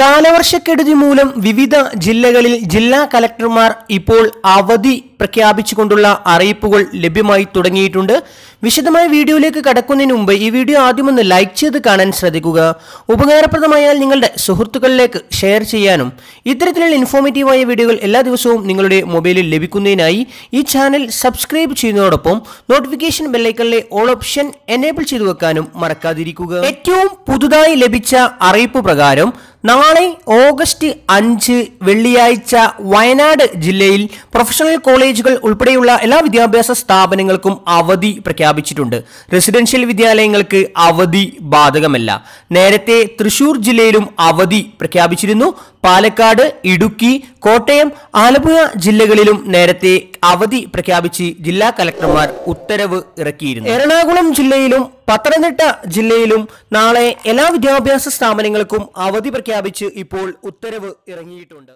കാലവർഷക്കെടുതി മൂലം വിവിധ ജില്ലകളിൽ ജില്ലാ കലക്ടർമാർ ഇപ്പോൾ അവധി പ്രഖ്യാപിച്ചുകൊണ്ടുള്ള അറിയിപ്പുകൾ ലഭ്യമായി തുടങ്ങിയിട്ടുണ്ട് വിശദമായ വീഡിയോയിലേക്ക് കടക്കുന്നതിന് മുമ്പ് ഈ വീഡിയോ ആദ്യം ഒന്ന് ലൈക്ക് ചെയ്ത് കാണാൻ ശ്രദ്ധിക്കുക ഉപകാരപ്രദമായാൽ നിങ്ങളുടെ സുഹൃത്തുക്കളിലേക്ക് ഷെയർ ചെയ്യാനും ഇത്തരത്തിലുള്ള ഇൻഫോർമേറ്റീവായ വീഡിയോകൾ എല്ലാ ദിവസവും നിങ്ങളുടെ മൊബൈലിൽ ലഭിക്കുന്നതിനായി ഈ ചാനൽ സബ്സ്ക്രൈബ് ചെയ്യുന്നതോടൊപ്പം നോട്ടിഫിക്കേഷൻ ബെല്ലൈക്കണിലെ ഓൾ ഓപ്ഷൻ എനേബിൾ ചെയ്തു വെക്കാനും മറക്കാതിരിക്കുക ഏറ്റവും പുതുതായി ലഭിച്ച അറിയിപ്പ് പ്രകാരം നാളെ ഓഗസ്റ്റ് അഞ്ച് വെള്ളിയാഴ്ച വയനാട് ജില്ലയിൽ പ്രൊഫഷണൽ കോളേജുകൾ ഉൾപ്പെടെയുള്ള എല്ലാ വിദ്യാഭ്യാസ സ്ഥാപനങ്ങൾക്കും അവധി പ്രഖ്യാപിച്ചിട്ടുണ്ട് റെസിഡൻഷ്യൽ വിദ്യാലയങ്ങൾക്ക് അവധി ബാധകമല്ല നേരത്തെ തൃശൂർ ജില്ലയിലും അവധി പ്രഖ്യാപിച്ചിരുന്നു പാലക്കാട് ഇടുക്കി കോട്ടയം ആലപ്പുഴ ജില്ലകളിലും നേരത്തെ അവധി പ്രഖ്യാപിച്ച് ജില്ലാ കലക്ടർമാർ ഉത്തരവ് ഇറക്കിയിരുന്നു എറണാകുളം ജില്ലയിലും പത്തനംതിട്ട ജില്ലയിലും നാളെ എല്ലാ വിദ്യാഭ്യാസ സ്ഥാപനങ്ങൾക്കും അവധി പ്രഖ്യാപിച്ച് ഇപ്പോൾ ഉത്തരവ് ഇറങ്ങിയിട്ടുണ്ട്